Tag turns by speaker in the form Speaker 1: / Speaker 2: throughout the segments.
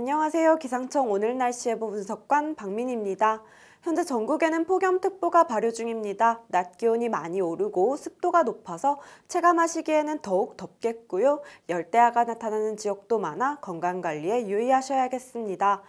Speaker 1: 안녕하세요. 기상청 오늘 날씨 예보 분석관 박민입니다. 현재 전국에는 폭염특보가 발효 중입니다. 낮 기온이 많이 오르고 습도가 높아서 체감하시기에는 더욱 덥겠고요. 열대야가 나타나는 지역도 많아 건강관리에 유의하셔야겠습니다.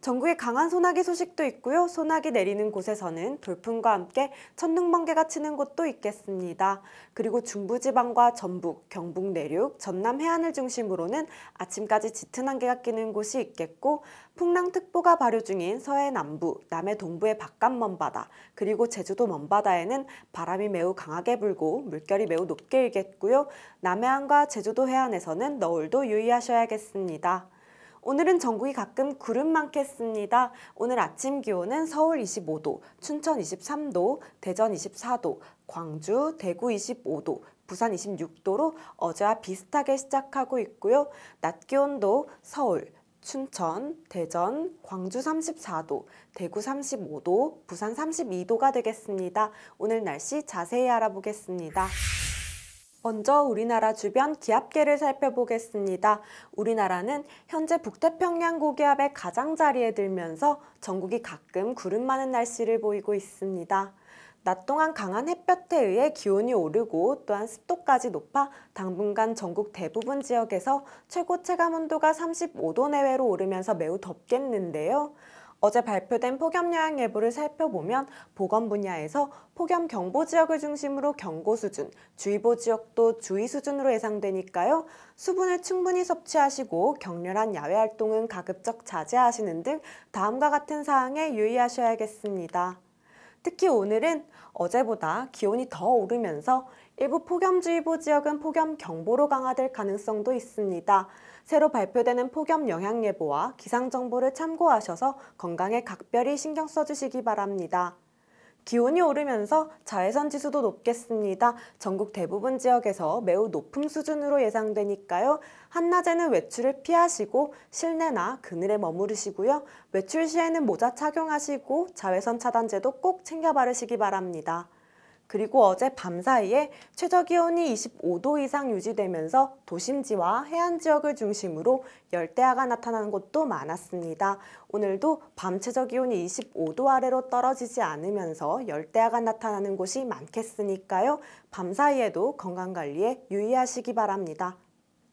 Speaker 1: 전국에 강한 소나기 소식도 있고요. 소나기 내리는 곳에서는 돌풍과 함께 천둥번개가 치는 곳도 있겠습니다. 그리고 중부지방과 전북, 경북 내륙, 전남 해안을 중심으로는 아침까지 짙은 안개가 끼는 곳이 있겠고 풍랑특보가 발효 중인 서해 남부, 남해 동부의 바깥 먼바다, 그리고 제주도 먼바다에는 바람이 매우 강하게 불고 물결이 매우 높게 일겠고요. 남해안과 제주도 해안에서는 너울도 유의하셔야겠습니다. 오늘은 전국이 가끔 구름 많겠습니다. 오늘 아침 기온은 서울 25도, 춘천 23도, 대전 24도, 광주, 대구 25도, 부산 26도로 어제와 비슷하게 시작하고 있고요. 낮 기온도 서울, 춘천, 대전, 광주 34도, 대구 35도, 부산 32도가 되겠습니다. 오늘 날씨 자세히 알아보겠습니다. 먼저 우리나라 주변 기압계를 살펴보겠습니다. 우리나라는 현재 북태평양 고기압의 가장자리에 들면서 전국이 가끔 구름 많은 날씨를 보이고 있습니다. 낮 동안 강한 햇볕에 의해 기온이 오르고 또한 습도까지 높아 당분간 전국 대부분 지역에서 최고 체감 온도가 35도 내외로 오르면서 매우 덥겠는데요. 어제 발표된 폭염영향 예보를 살펴보면 보건 분야에서 폭염 경보 지역을 중심으로 경고 수준, 주의보 지역도 주의 수준으로 예상되니까요. 수분을 충분히 섭취하시고 격렬한 야외 활동은 가급적 자제하시는 등 다음과 같은 사항에 유의하셔야겠습니다. 특히 오늘은 어제보다 기온이 더 오르면서 일부 폭염주의보 지역은 폭염경보로 강화될 가능성도 있습니다. 새로 발표되는 폭염 영향예보와 기상정보를 참고하셔서 건강에 각별히 신경 써주시기 바랍니다. 기온이 오르면서 자외선 지수도 높겠습니다. 전국 대부분 지역에서 매우 높은 수준으로 예상되니까요. 한낮에는 외출을 피하시고 실내나 그늘에 머무르시고요. 외출 시에는 모자 착용하시고 자외선 차단제도 꼭 챙겨 바르시기 바랍니다. 그리고 어제 밤 사이에 최저기온이 25도 이상 유지되면서 도심지와 해안 지역을 중심으로 열대야가 나타나는 곳도 많았습니다. 오늘도 밤 최저기온이 25도 아래로 떨어지지 않으면서 열대야가 나타나는 곳이 많겠으니까요. 밤 사이에도 건강관리에 유의하시기 바랍니다.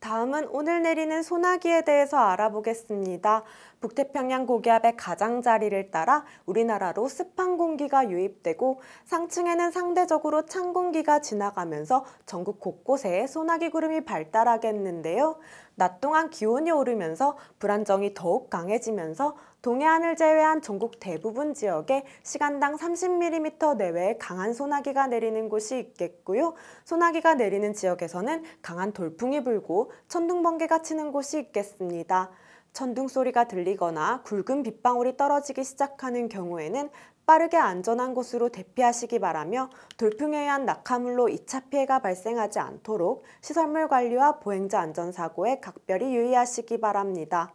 Speaker 1: 다음은 오늘 내리는 소나기에 대해서 알아보겠습니다. 북태평양 고기압의 가장자리를 따라 우리나라로 습한 공기가 유입되고 상층에는 상대적으로 찬 공기가 지나가면서 전국 곳곳에 소나기 구름이 발달하겠는데요. 낮 동안 기온이 오르면서 불안정이 더욱 강해지면서 동해안을 제외한 전국 대부분 지역에 시간당 30mm 내외의 강한 소나기가 내리는 곳이 있겠고요. 소나기가 내리는 지역에서는 강한 돌풍이 불고 천둥 번개가 치는 곳이 있겠습니다. 천둥 소리가 들리거나 굵은 빗방울이 떨어지기 시작하는 경우에는 빠르게 안전한 곳으로 대피하시기 바라며 돌풍에 의한 낙하물로 2차 피해가 발생하지 않도록 시설물 관리와 보행자 안전사고에 각별히 유의하시기 바랍니다.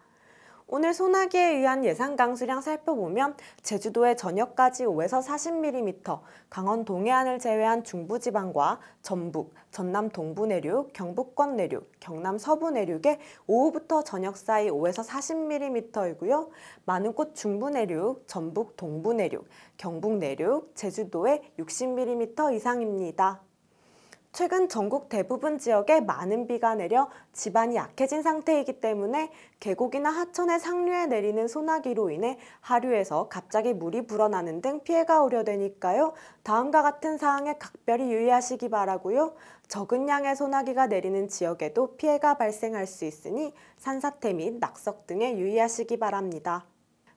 Speaker 1: 오늘 소나기에 의한 예상 강수량 살펴보면 제주도의 저녁까지 5에서 40mm, 강원 동해안을 제외한 중부지방과 전북, 전남 동부 내륙, 경북권 내륙, 경남 서부 내륙에 오후부터 저녁 사이 5에서 40mm이고요. 많은 곳 중부 내륙, 전북 동부 내륙, 경북 내륙, 제주도에 60mm 이상입니다. 최근 전국 대부분 지역에 많은 비가 내려 지반이 약해진 상태이기 때문에 계곡이나 하천의 상류에 내리는 소나기로 인해 하류에서 갑자기 물이 불어나는 등 피해가 우려되니까요. 다음과 같은 사항에 각별히 유의하시기 바라고요. 적은 양의 소나기가 내리는 지역에도 피해가 발생할 수 있으니 산사태 및 낙석 등에 유의하시기 바랍니다.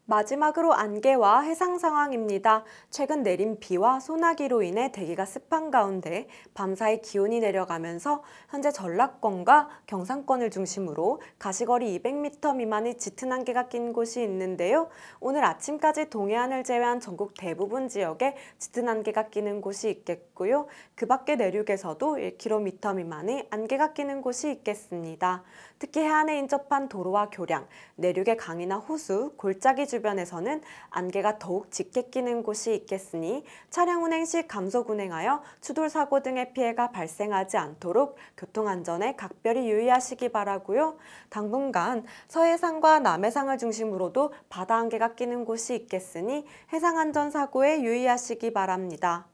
Speaker 1: 마지막으로 안개와 해상 상황입니다. 최근 내린 비와 소나기로 인해 대기가 습한 가운데 밤사이 기온이 내려가면서 현재 전라권과 경상권을 중심으로 가시거리 200m 미만의 짙은 안개가 낀 곳이 있는데요. 오늘 아침까지 동해안을 제외한 전국 대부분 지역에 짙은 안개가 끼는 곳이 있겠고요. 그 밖에 내륙에서도 1km 미만의 안개가 끼는 곳이 있겠습니다. 특히 해안에 인접한 도로와 교량, 내륙의 강이나 호수, 골짜기 주변에서는 안개가 더욱 짙게 끼는 곳이 있겠으니 차량 운행 시 감속 운행하여 추돌 사고 등의 피해가 발생하지 않도록 교통안전에 각별히 유의하시기 바라고요. 당분간 서해상과 남해상을 중심으로도 바다 안개가 끼는 곳이 있겠으니 해상안전사고에 유의하시기 바랍니다.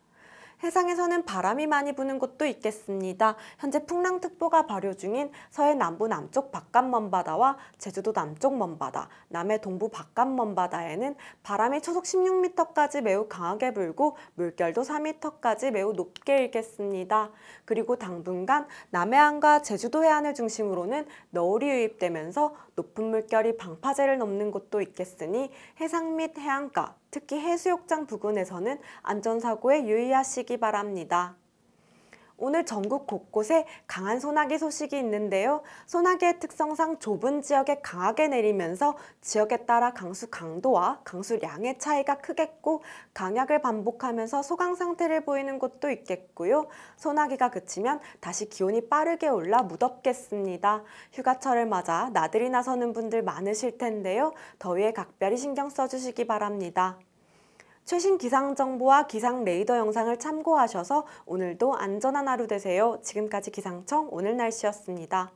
Speaker 1: 해상에서는 바람이 많이 부는 곳도 있겠습니다. 현재 풍랑특보가 발효 중인 서해 남부 남쪽 바깥 먼바다와 제주도 남쪽 먼바다, 남해 동부 바깥 먼바다에는 바람이 초속 16m까지 매우 강하게 불고 물결도 4m까지 매우 높게 일겠습니다. 그리고 당분간 남해안과 제주도 해안을 중심으로는 너울이 유입되면서 높은 물결이 방파제를 넘는 곳도 있겠으니 해상 및 해안가, 특히 해수욕장 부근에서는 안전사고에 유의하시기 바랍니다. 오늘 전국 곳곳에 강한 소나기 소식이 있는데요. 소나기의 특성상 좁은 지역에 강하게 내리면서 지역에 따라 강수 강도와 강수량의 차이가 크겠고 강약을 반복하면서 소강 상태를 보이는 곳도 있겠고요. 소나기가 그치면 다시 기온이 빠르게 올라 무덥겠습니다. 휴가철을 맞아 나들이 나서는 분들 많으실 텐데요. 더위에 각별히 신경 써주시기 바랍니다. 최신 기상 정보와 기상 레이더 영상을 참고하셔서 오늘도 안전한 하루 되세요. 지금까지 기상청 오늘 날씨였습니다.